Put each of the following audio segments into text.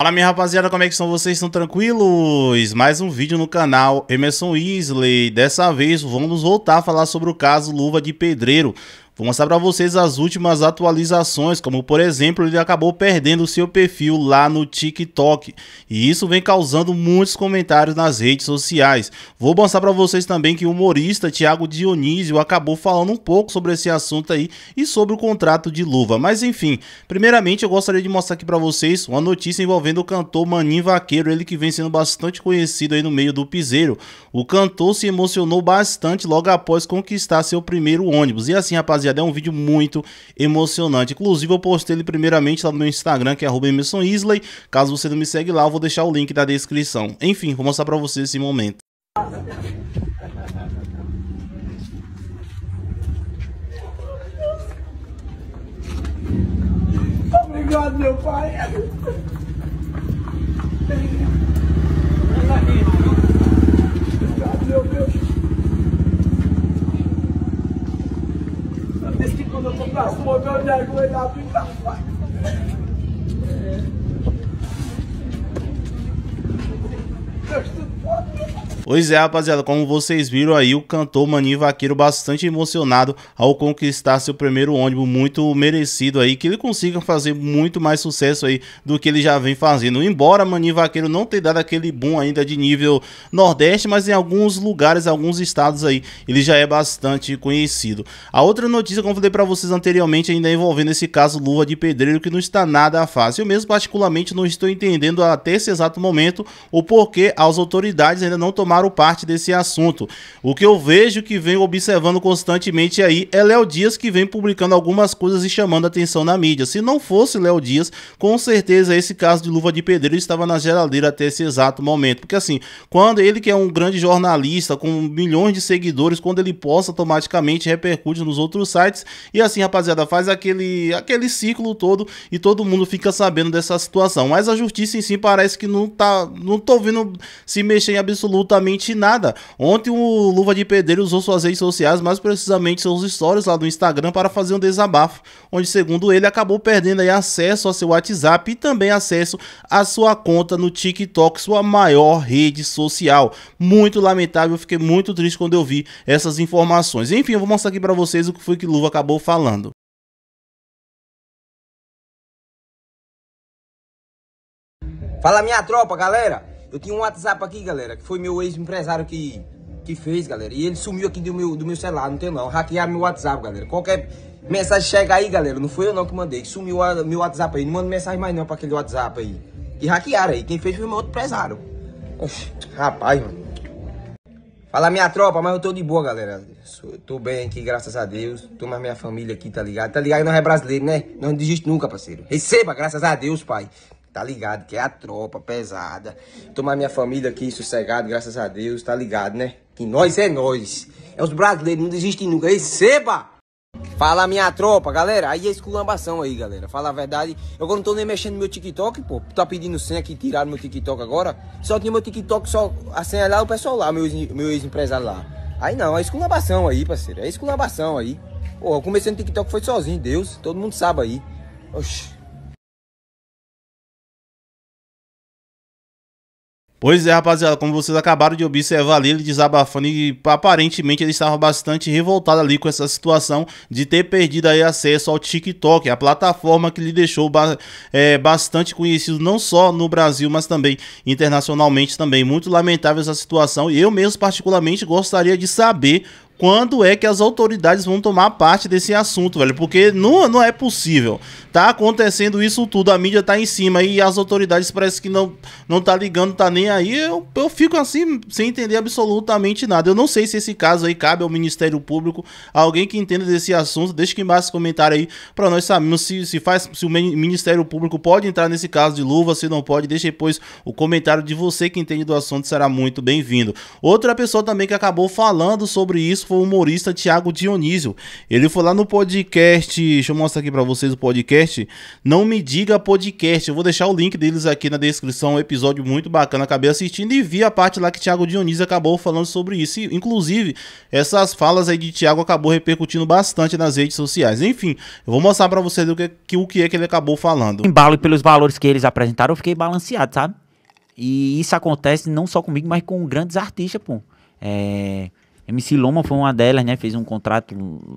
Fala minha rapaziada, como é que são vocês? Estão tranquilos? Mais um vídeo no canal Emerson Isley. Dessa vez vamos voltar a falar sobre o caso Luva de Pedreiro. Vou mostrar para vocês as últimas atualizações, como por exemplo, ele acabou perdendo o seu perfil lá no TikTok. E isso vem causando muitos comentários nas redes sociais. Vou mostrar para vocês também que o humorista Tiago Dionísio acabou falando um pouco sobre esse assunto aí e sobre o contrato de luva. Mas enfim, primeiramente eu gostaria de mostrar aqui para vocês uma notícia envolvendo o cantor Maninho Vaqueiro, ele que vem sendo bastante conhecido aí no meio do piseiro. O cantor se emocionou bastante logo após conquistar seu primeiro ônibus. E assim, rapaziada, rapaziada, é um vídeo muito emocionante. Inclusive, eu postei ele primeiramente lá no meu Instagram, que é @emersonisley. Caso você não me segue lá, eu vou deixar o link da descrição. Enfim, vou mostrar pra você esse momento. Obrigado, meu pai. Obrigado. Plasman don jan la pas se Pois é, rapaziada, como vocês viram aí, o cantor Mani Vaqueiro bastante emocionado ao conquistar seu primeiro ônibus, muito merecido aí, que ele consiga fazer muito mais sucesso aí do que ele já vem fazendo. Embora Mani Vaqueiro não tenha dado aquele boom ainda de nível nordeste, mas em alguns lugares, alguns estados aí, ele já é bastante conhecido. A outra notícia, como falei para vocês anteriormente, ainda envolvendo esse caso Luva de Pedreiro, que não está nada fácil. Eu mesmo particularmente não estou entendendo até esse exato momento o porquê as autoridades ainda não tomaram tomaram parte desse assunto. O que eu vejo que vem observando constantemente aí é Léo Dias que vem publicando algumas coisas e chamando atenção na mídia. Se não fosse Léo Dias, com certeza esse caso de luva de pedreiro estava na geladeira até esse exato momento. Porque assim, quando ele que é um grande jornalista com milhões de seguidores, quando ele posta automaticamente repercute nos outros sites e assim, rapaziada, faz aquele aquele ciclo todo e todo mundo fica sabendo dessa situação. Mas a justiça em si parece que não tá não tô vendo se mexer em absolutamente absolutamente nada. Ontem o Luva de Pedreiro usou suas redes sociais, mais precisamente seus stories lá do Instagram, para fazer um desabafo, onde, segundo ele, acabou perdendo acesso ao seu WhatsApp e também acesso à sua conta no TikTok, sua maior rede social. Muito lamentável, fiquei muito triste quando eu vi essas informações. Enfim, eu vou mostrar aqui para vocês o que foi que Luva acabou falando. Fala minha tropa, galera! Eu tinha um WhatsApp aqui, galera, que foi meu ex-empresário que, que fez, galera. E ele sumiu aqui do meu, do meu celular, não tem não. Hackearam meu WhatsApp, galera. Qualquer mensagem chega aí, galera. Não foi eu não que mandei. Sumiu a, meu WhatsApp aí. Não manda mensagem mais não pra aquele WhatsApp aí. E hackearam aí. Quem fez foi meu outro empresário. rapaz, mano. Fala minha tropa, mas eu tô de boa, galera. Eu tô bem aqui, graças a Deus. Tô mais minha família aqui, tá ligado? Tá ligado? Nós é brasileiro, né? Nós não desiste nunca, parceiro. Receba, graças a Deus, pai tá ligado? Que é a tropa pesada. Tomar minha família aqui sossegado, graças a Deus, tá ligado, né? Que nós é nós. É os brasileiros, não desistem nunca. Receba! Fala minha tropa, galera. Aí é esculambação aí, galera. Fala a verdade. Eu não tô nem mexendo no meu TikTok, pô. Tá pedindo senha que tiraram meu TikTok agora. Só tinha meu TikTok, só a senha lá, o pessoal lá, meu, meu ex-empresário lá. Aí não, é esculambação aí, parceiro. É esculambação aí. Pô, eu comecei no TikTok foi sozinho, Deus. Todo mundo sabe aí. Oxi. Pois é, rapaziada, como vocês acabaram de observar ali, ele desabafando e aparentemente ele estava bastante revoltado ali com essa situação de ter perdido aí acesso ao TikTok, a plataforma que lhe deixou ba é, bastante conhecido não só no Brasil, mas também internacionalmente também. Muito lamentável essa situação e eu mesmo particularmente gostaria de saber quando é que as autoridades vão tomar parte desse assunto, velho? Porque não, não é possível. Tá acontecendo isso tudo, a mídia tá em cima e as autoridades parece que não, não tá ligando, tá nem aí. Eu, eu fico assim, sem entender absolutamente nada. Eu não sei se esse caso aí cabe ao Ministério Público, alguém que entenda desse assunto, deixa aqui embaixo comentário aí para nós sabermos se, se, faz, se o Ministério Público pode entrar nesse caso de luva, se não pode, deixa depois o comentário de você que entende do assunto, será muito bem-vindo. Outra pessoa também que acabou falando sobre isso foi o humorista Tiago Dionísio. Ele foi lá no podcast, deixa eu mostrar aqui para vocês o podcast, Não Me Diga Podcast. Eu vou deixar o link deles aqui na descrição, um episódio muito bacana, acabei assistindo e vi a parte lá que Tiago Dionísio acabou falando sobre isso. E, inclusive, essas falas aí de Tiago acabou repercutindo bastante nas redes sociais. Enfim, eu vou mostrar para vocês o que, que, o que é que ele acabou falando. Embalo pelos valores que eles apresentaram, eu fiquei balanceado, sabe? E isso acontece não só comigo, mas com grandes artistas, pô. É, MC Loma foi uma delas, né? Fez um contrato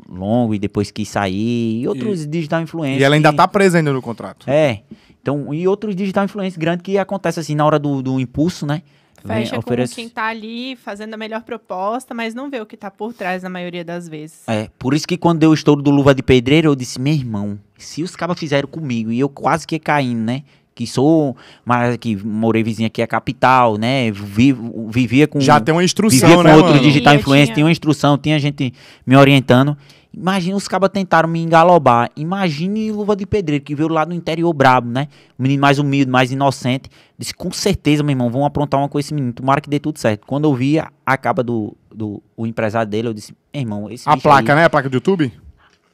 longo e depois quis sair. E outros e, digital influencers. E ela ainda que, tá presa ainda no contrato. É. Então, e outros digital influencers grandes que acontece assim na hora do, do impulso, né? Fecha Vem, oferece... com quem tá ali fazendo a melhor proposta, mas não vê o que tá por trás na maioria das vezes. É, por isso que quando deu o estouro do Luva de Pedreiro, eu disse, meu irmão, se os cabas fizeram comigo, e eu quase que caindo, né? que sou, mas que morei vizinha aqui é capital, né? Vivo, vivia com Já tem uma instrução, vivia com né, outro mano? digital influencer, tinha... uma instrução, tinha gente me orientando. Imagina os cabas tentaram me engalobar. Imagine Luva de Pedreiro, que veio lá do interior brabo, né? O menino mais humilde, mais inocente. Disse, com certeza, meu irmão, vão aprontar uma com esse menino. Tomara que dê tudo certo. Quando eu vi a, a do, do o empresário dele, eu disse, irmão, esse A placa, aí... né? A placa do YouTube?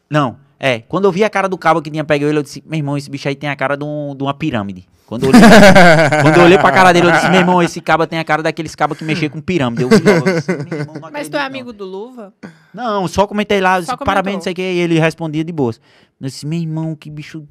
Não, é, quando eu vi a cara do cabo que tinha pego ele, eu disse, meu irmão, esse bicho aí tem a cara de, um, de uma pirâmide. Quando eu, olhei, quando eu olhei pra cara dele, eu disse, meu irmão, esse cabo tem a cara daqueles cabos que mexeram com pirâmide. Eu, eu, disse, irmão, Mas tu é amigo não. do Luva? Não, só comentei lá, disse, parabéns, não sei o que, e ele respondia de boas. Eu disse, meu irmão, que bicho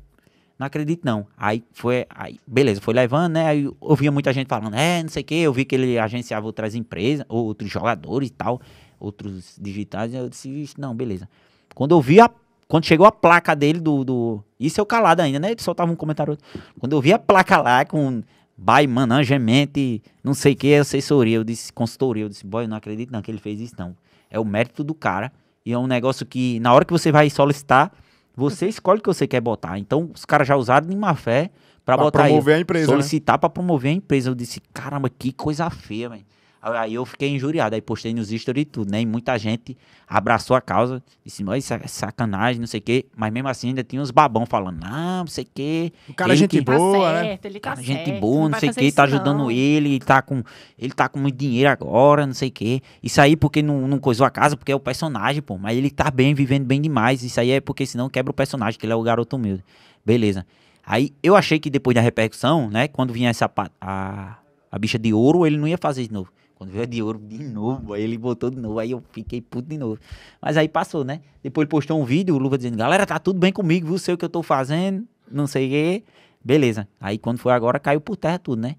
não acredito não. Aí foi, aí, beleza, foi levando, né? Aí ouvia muita gente falando, é, não sei o quê, eu vi que ele agenciava outras empresas, outros jogadores e tal, outros digitais, eu disse, não, beleza. Quando eu vi a quando chegou a placa dele do. do... Isso eu calado ainda, né? Ele soltava um comentário. Quando eu vi a placa lá com Bai, Manã, Gemente, não sei o que, assessoria, eu disse, consultoria, eu disse, boy, eu não acredito não que ele fez isso, não. É o mérito do cara. E é um negócio que, na hora que você vai solicitar, você escolhe o que você quer botar. Então, os caras já usaram de má fé para botar promover aí, a empresa. Né? Solicitar né? para promover a empresa. Eu disse, caramba, que coisa feia, velho. Aí eu fiquei injuriado, aí postei nos stories e tudo, né? E muita gente abraçou a causa, disse, mas sacanagem, não sei o quê. Mas mesmo assim ainda tinha uns babão falando, não, não sei o quê. O cara é gente que... boa, tá né? certo, né? Ele tá cara, é certo, gente boa, não, não sei o quê, tá ajudando não. ele, tá com, ele tá com muito dinheiro agora, não sei o quê. Isso aí porque não, não coisou a casa, porque é o personagem, pô. Mas ele tá bem, vivendo bem demais. Isso aí é porque senão quebra o personagem, que ele é o garoto humilde. Beleza. Aí eu achei que depois da repercussão, né, quando vinha essa a, a bicha de ouro, ele não ia fazer de novo. Quando veio de ouro de novo, aí ele botou de novo, aí eu fiquei puto de novo. Mas aí passou, né? Depois ele postou um vídeo, o Luva dizendo, galera, tá tudo bem comigo, viu? Sei o que eu tô fazendo, não sei o quê. Beleza. Aí quando foi agora, caiu por terra tudo, né?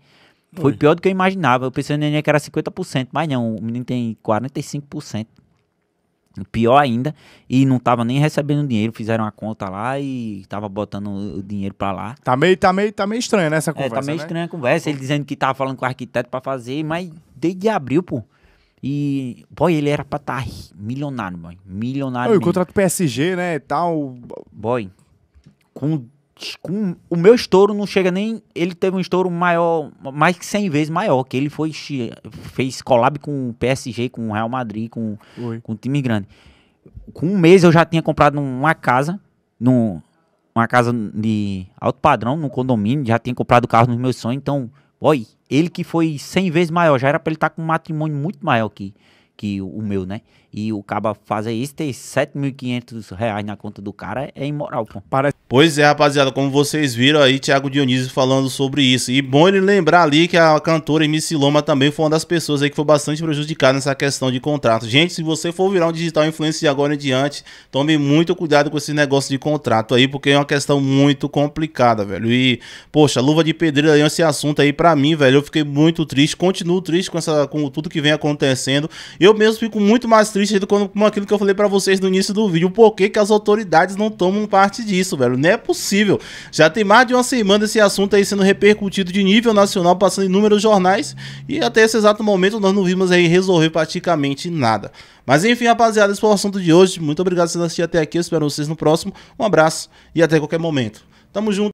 Foi, pior do que eu imaginava. Eu pensei no que era 50%, mas não, o menino tem 45%. Pior ainda, e não tava nem recebendo dinheiro, fizeram a conta lá e tava botando o dinheiro pra lá. Tá meio, tá meio, tá meio estranho nessa né, conversa. É, tá meio né? estranha a conversa, ele dizendo que tava falando com o arquiteto pra fazer, mas desde abril, pô. E, boy, ele era pra estar tá milionário, boy. Milionário. Eu, o contrato PSG, né, e tal. Boy, com, com o meu estouro não chega nem. Ele teve um estouro maior, mais que 100 vezes maior, que ele foi fez collab com o PSG, com o Real Madrid, com, com um time grande. Com um mês eu já tinha comprado uma casa, num, uma casa de alto padrão, num condomínio, já tinha comprado o carro nos meus sonhos, então Olha, ele que foi 100 vezes maior, já era pra ele estar tá com um matrimônio muito maior que, que o meu, né? e o caba fazer isso, ter 7.500 reais na conta do cara é imoral, pô. Parece... Pois é, rapaziada, como vocês viram aí, Thiago Dionísio falando sobre isso. E bom ele lembrar ali que a cantora Missy Loma também foi uma das pessoas aí que foi bastante prejudicada nessa questão de contrato. Gente, se você for virar um digital influencer de agora em diante, tome muito cuidado com esse negócio de contrato aí, porque é uma questão muito complicada, velho. E, poxa, luva de pedreiro aí, é esse assunto aí, pra mim, velho, eu fiquei muito triste, continuo triste com, essa, com tudo que vem acontecendo. Eu mesmo fico muito mais triste triste como aquilo que eu falei para vocês no início do vídeo. Por que, que as autoridades não tomam parte disso, velho? Não é possível. Já tem mais de uma semana esse assunto aí sendo repercutido de nível nacional, passando em inúmeros jornais. E até esse exato momento nós não vimos aí resolver praticamente nada. Mas enfim, rapaziada, esse foi o assunto de hoje. Muito obrigado por assistir até aqui. Eu espero vocês no próximo. Um abraço e até qualquer momento. Tamo junto.